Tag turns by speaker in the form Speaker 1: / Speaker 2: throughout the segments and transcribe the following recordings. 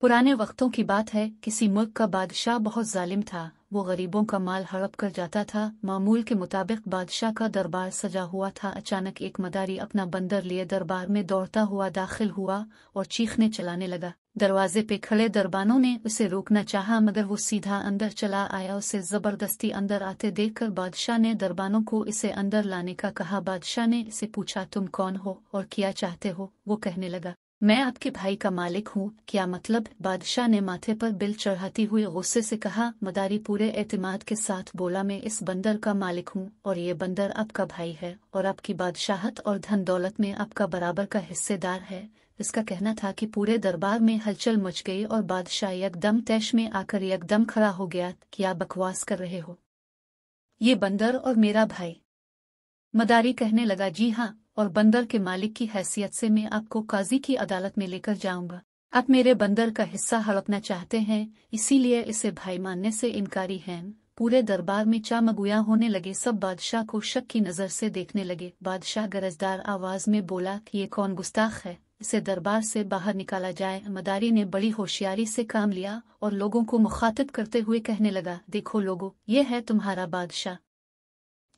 Speaker 1: पुराने वक्तों की बात है किसी मुल्क का बादशाह बहुत जालिम था वो गरीबों का माल हड़प कर जाता था मामूल के मुताबिक बादशाह का दरबार सजा हुआ था अचानक एक मदारी अपना बंदर लिए दरबार में दौड़ता हुआ दाखिल हुआ और चीखने चलाने लगा दरवाजे पे खड़े दरबानों ने उसे रोकना चाहा मगर वो सीधा अंदर चला आया उसे जबरदस्ती अंदर आते देखकर बादशाह ने दरबानों को इसे अंदर लाने का कहा बादशाह ने इसे पूछा तुम कौन हो और क्या चाहते हो वो कहने लगा मैं आपके भाई का मालिक हूँ क्या मतलब बादशाह ने माथे पर बिल चढ़ाती हुए गुस्से से कहा मदारी पूरे एतमाद के साथ बोला मैं इस बंदर का मालिक हूँ और ये बंदर आपका भाई है और आपकी बादशाहत और धन दौलत में आपका बराबर का हिस्सेदार है इसका कहना था कि पूरे दरबार में हलचल मच गई और बादशाह एकदम तैश में आकर एकदम खड़ा हो गया क्या बकवास कर रहे हो ये बंदर और मेरा भाई मदारी कहने लगा जी हाँ और बंदर के मालिक की हैसियत से मैं आपको काजी की अदालत में लेकर जाऊंगा आप मेरे बंदर का हिस्सा हड़पना चाहते हैं इसीलिए इसे भाई मानने से इनकारी हैं पूरे दरबार में चामगुया होने लगे सब बादशाह को शक की नज़र से देखने लगे बादशाह गरजदार आवाज़ में बोला कि ये कौन गुस्ताख है इसे दरबार से बाहर निकाला जाए मदारी ने बड़ी होशियारी से काम लिया और लोगों को मुखातिब करते हुए कहने लगा देखो लोगो ये है तुम्हारा बादशाह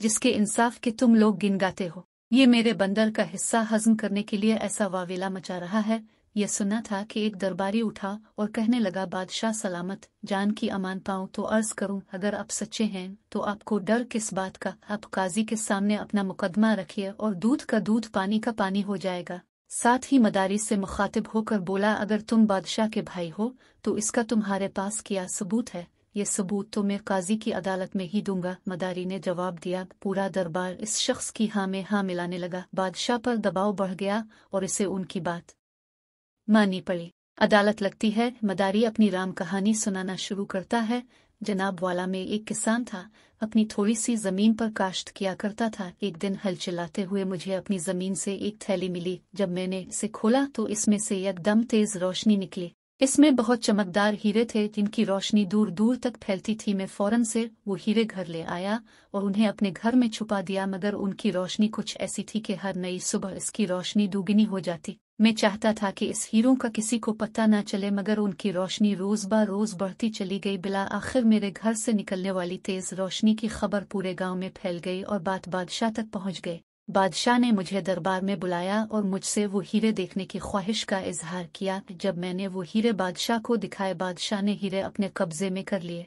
Speaker 1: जिसके इंसाफ के तुम लोग गिन गाते हो ये मेरे बंदर का हिस्सा हजम करने के लिए ऐसा वावेला मचा रहा है यह सुना था कि एक दरबारी उठा और कहने लगा बादशाह सलामत जान की अमान पाऊं तो अर्ज करूं अगर आप सच्चे हैं तो आपको डर किस बात का आप काजी के सामने अपना मुकदमा रखिए और दूध का दूध पानी का पानी हो जाएगा साथ ही मदारी से मुखातिब होकर बोला अगर तुम बादशाह के भाई हो तो इसका तुम्हारे पास क्या सबूत है ये सबूत तो मैं काजी की अदालत में ही दूंगा मदारी ने जवाब दिया पूरा दरबार इस शख्स की हाँ में हाँ मिलाने लगा बादशाह पर दबाव बढ़ गया और इसे उनकी बात मानी पड़ी अदालत लगती है मदारी अपनी राम कहानी सुनाना शुरू करता है जनाब वाला में एक किसान था अपनी थोड़ी सी जमीन पर काश्त किया करता था एक दिन हल चलाते हुए मुझे अपनी जमीन से एक थैली मिली जब मैंने इसे खोला तो इसमें से एकदम तेज रोशनी निकली इसमें बहुत चमकदार हीरे थे जिनकी रोशनी दूर दूर तक फैलती थी मैं फौरन से वो हीरे घर ले आया और उन्हें अपने घर में छुपा दिया मगर उनकी रोशनी कुछ ऐसी थी कि हर नई सुबह इसकी रोशनी दुगनी हो जाती मैं चाहता था कि इस हीरों का किसी को पता न चले मगर उनकी रोशनी रोज बा रोज बढ़ती चली गई बिला आखिर मेरे घर से निकलने वाली तेज रोशनी की खबर पूरे गांव में फैल गई और बात बादशाह तक पहुंच गए बादशाह ने मुझे दरबार में बुलाया और मुझसे वो हीरे देखने की ख्वाहिश का इजहार किया जब मैंने वो हीरे बादशाह को दिखाए बादशाह ने हीरे अपने कब्जे में कर लिए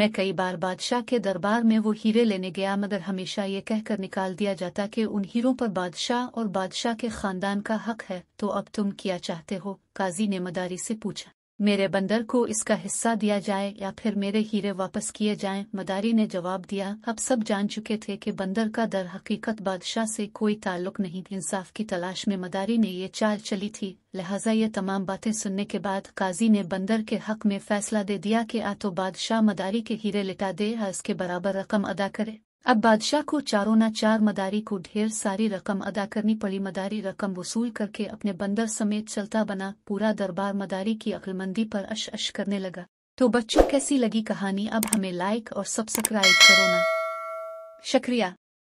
Speaker 1: मैं कई बार बादशाह के दरबार में वो हीरे लेने गया मगर हमेशा ये कहकर निकाल दिया जाता कि उन हीरों पर बादशाह और बादशाह के खानदान का हक है तो अब तुम क्या चाहते हो काजी ने मदारी से पूछा मेरे बंदर को इसका हिस्सा दिया जाए या फिर मेरे हीरे वापस किए जाएं मदारी ने जवाब दिया अब सब जान चुके थे कि बंदर का दर हकीकत बादशाह से कोई ताल्लुक नहीं इंसाफ की तलाश में मदारी ने ये चाल चली थी लिहाजा ये तमाम बातें सुनने के बाद काजी ने बंदर के हक में फैसला दे दिया कि आ तो बादशाह मदारी के हीरे लिटा दे या इसके बराबर रकम अदा करे अब बादशाह को चारों न चार मदारी को ढेर सारी रकम अदा करनी पड़ी मदारी रकम वसूल करके अपने बंदर समेत चलता बना पूरा दरबार मदारी की अकलमंदी पर अश अश करने लगा तो बच्चों कैसी लगी कहानी अब हमें लाइक और सब्सक्राइब करो ना शुक्रिया